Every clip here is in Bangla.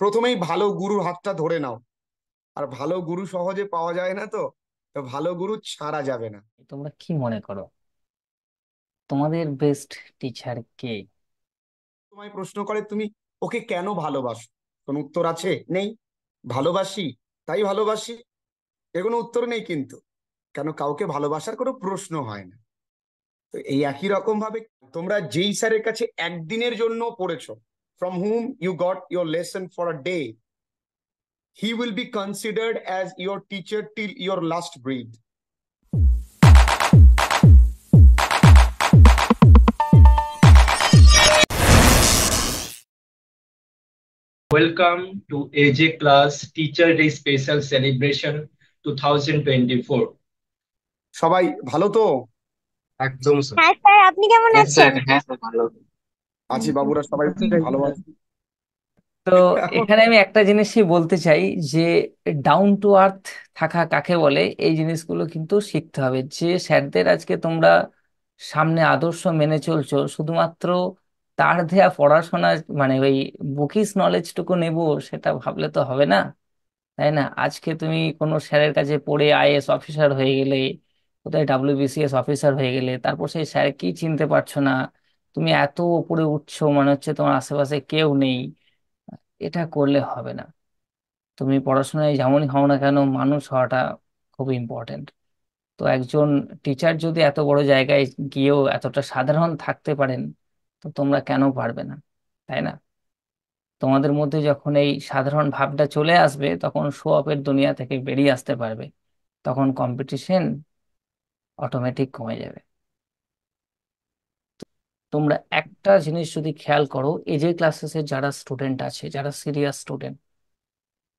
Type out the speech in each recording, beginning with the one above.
প্রথমেই ভালো গুরুর হাতটা ধরে নাও আর ভালো গুরু সহজে পাওয়া যায় না তো ভালো গুরু ছাড়া যাবে না তোমরা কি মনে করো তোমাদের বেস্ট টিচার কে তোমায় প্রশ্ন করে তুমি ওকে কেন ভালোবাসো কোনো উত্তর আছে নেই ভালোবাসি তাই ভালোবাসি এর কোনো উত্তর নেই কিন্তু কেন কাউকে ভালোবাসার কোনো প্রশ্ন হয় না তো এই একই রকম ভাবে তোমরা যেই স্যারের কাছে একদিনের জন্য পড়েছো from whom you got your lesson for a day, he will be considered as your teacher till your last breath. Welcome to AJ Class Teacher Day Special Celebration 2024. সবাই ভালো তো একদম স্যার আপনি কেমন আছেন হ্যাঁ ভালো আছি বাবুরা সবাই ভালো আছে তো এখানে আমি একটা জিনিসই বলতে চাই যে ডাউন টু আর্থ থাকা কাকে বলে এই জিনিসগুলো কিন্তু শিখতে হবে যে স্যারদের আজকে তোমরা সামনে আদর্শ মেনে চলছো শুধুমাত্র তার দেয়া পড়াশোনা মানে ওই নলেজ নলেজটুকু নেব সেটা ভাবলে তো হবে না তাই না আজকে তুমি কোনো স্যারের কাছে পড়ে আইএএস অফিসার হয়ে গেলে কোথায় ডাব্লিউবিসিএস অফিসার হয়ে গেলে তারপর সেই স্যার কি চিনতে পারছো না তুমি এত উপরে উঠছো মনে হচ্ছে তোমার আশেপাশে কেউ নেই এটা করলে হবে না তুমি পড়াশোনায় যেমনই হও না কেন মানুষ হওয়াটা খুব ইম্পর্টেন্ট তো একজন টিচার যদি এত বড় জায়গায় গিয়েও এতটা সাধারণ থাকতে পারেন তো তোমরা কেন পারবে না তাই না তোমাদের মধ্যে যখন এই সাধারণ ভাবটা চলে আসবে তখন শো অফের দুনিয়া থেকে বেরিয়ে আসতে পারবে তখন কম্পিটিশন অটোমেটিক কমে যাবে তোমরা একটা জিনিস যদি খেয়াল করো এই যে এর যারা স্টুডেন্ট আছে যারা সিরিয়াস স্টুডেন্ট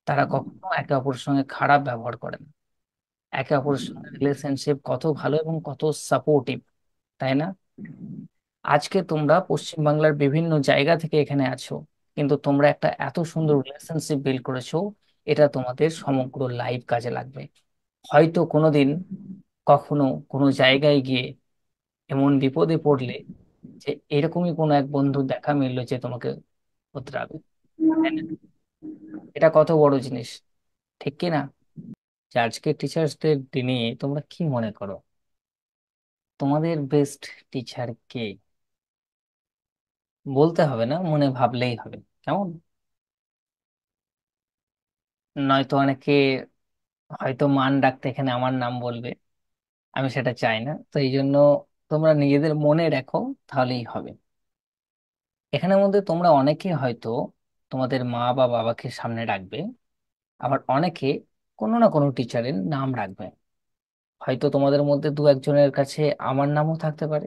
তারা কখনো একে অপরের সঙ্গে খারাপ ব্যবহার করে না একে অপরের সঙ্গে রিলেশনশিপ কত ভালো এবং কত সাপোর্টিভ তাই না আজকে তোমরা পশ্চিমবাংলার বিভিন্ন জায়গা থেকে এখানে আছো কিন্তু তোমরা একটা এত সুন্দর রিলেশনশিপ বিল্ড করেছো এটা তোমাদের সমগ্র লাইফ কাজে লাগবে হয়তো কোনোদিন কখনো কোনো জায়গায় গিয়ে এমন বিপদে পড়লে যে এরকমই কোনো এক বন্ধু দেখা মিললো যে তোমাকে উতরাবে এটা কত বড় জিনিস ঠিক কি না টিচার্স আজকে টিচার্সদের দিনে তোমরা কি মনে করো তোমাদের বেস্ট টিচার কে বলতে হবে না মনে ভাবলেই হবে কেমন নয়তো অনেকে হয়তো মান ডাকতে এখানে আমার নাম বলবে আমি সেটা চাই না তো এই জন্য তোমরা নিজেদের মনে রাখো তাহলেই হবে এখানের মধ্যে তোমরা অনেকে হয়তো তোমাদের মা বা বাবাকে সামনে রাখবে আবার অনেকে কোনো না কোনো টিচারের নাম রাখবে হয়তো তোমাদের মধ্যে দু একজনের কাছে আমার নামও থাকতে পারে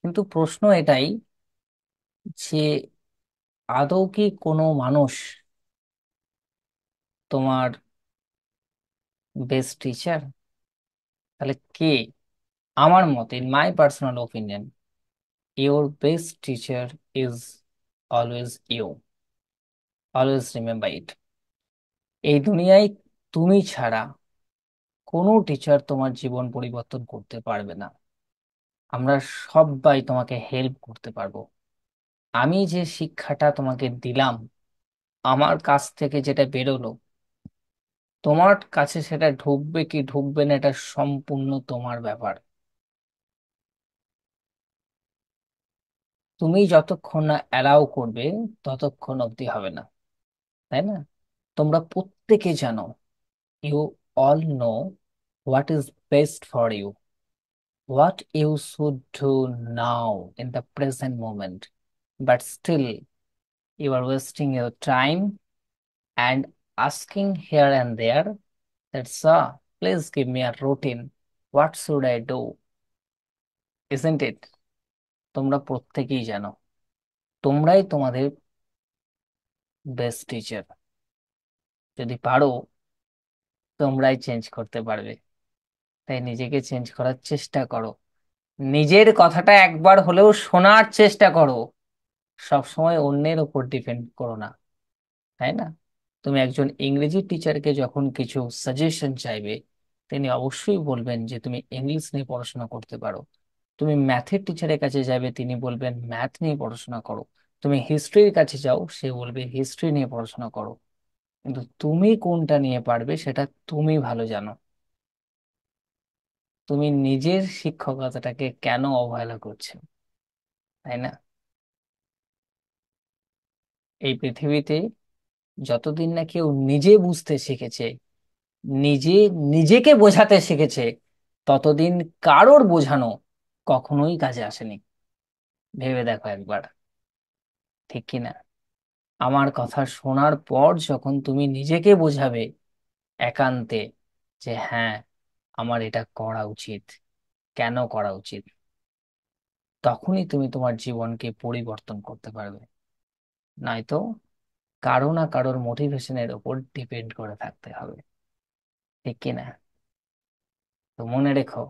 কিন্তু প্রশ্ন এটাই যে আদৌ কি কোনো মানুষ তোমার বেস্ট টিচার তাহলে কে আমার মতে in my personal opinion your best teacher is always you always remember it এই দুনিয়ায় তুমি ছাড়া কোনো টিচার তোমার জীবন পরিবর্তন করতে পারবে না আমরা সবাই তোমাকে হেল্প করতে পারবো আমি যে শিক্ষাটা তোমাকে দিলাম আমার কাছ থেকে যেটা বেরোলো তোমার কাছে সেটা ঢুকবে কি ঢুকবে না এটা সম্পূর্ণ তোমার ব্যাপার তুমি যতক্ষণ না অ্যালাউ করবে ততক্ষণ অবধি হবে না তাই না তোমরা প্রত্যেকে জানো you all know what is best for you what you should do now in the present moment but still you are wasting your time and asking here and there that's a please give me our routine what should I do isn't it? তোমরা প্রত্যেকেই জানো তোমরাই তোমাদের বেস্ট টিচার যদি পারো তোমরাই চেঞ্জ করতে পারবে তাই নিজেকে চেঞ্জ করার চেষ্টা করো নিজের কথাটা একবার হলেও শোনার চেষ্টা করো সবসময় অন্যের উপর ডিপেন্ড করো না তাই না তুমি একজন ইংরেজি টিচারকে যখন কিছু সাজেশন চাইবে তিনি অবশ্যই বলবেন যে তুমি ইংলিশ নিয়ে পড়াশোনা করতে পারো তুমি ম্যাথের টিচারের কাছে যাবে তিনি বলবেন ম্যাথ নিয়ে পড়াশোনা করো তুমি হিস্ট্রির কাছে যাও সে বলবে হিস্ট্রি নিয়ে পড়াশোনা করো কিন্তু তুমি কোনটা নিয়ে পারবে সেটা তুমি ভালো জানো তুমি নিজের শিক্ষকতাটাকে কেন অবহেলা করছো তাই না এই পৃথিবীতে যতদিন না কেউ নিজে বুঝতে শিখেছে নিজে নিজেকে বোঝাতে শিখেছে ততদিন কারোর বোঝানো কখনোই কাজে আসেনি ভেবে দেখো একবার ঠিক কিনা আমার কথা শোনার পর যখন তুমি নিজেকে বোঝাবে একান্তে যে হ্যাঁ আমার এটা করা উচিত কেন করা উচিত তখনই তুমি তোমার জীবনকে পরিবর্তন করতে পারবে নয়তো কারো না কারোর মোটিভেশনের ওপর ডিপেন্ড করে থাকতে হবে ঠিক কিনা তো মনে রেখো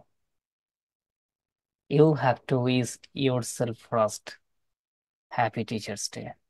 you have to wish yourself first. Happy Teacher's Day.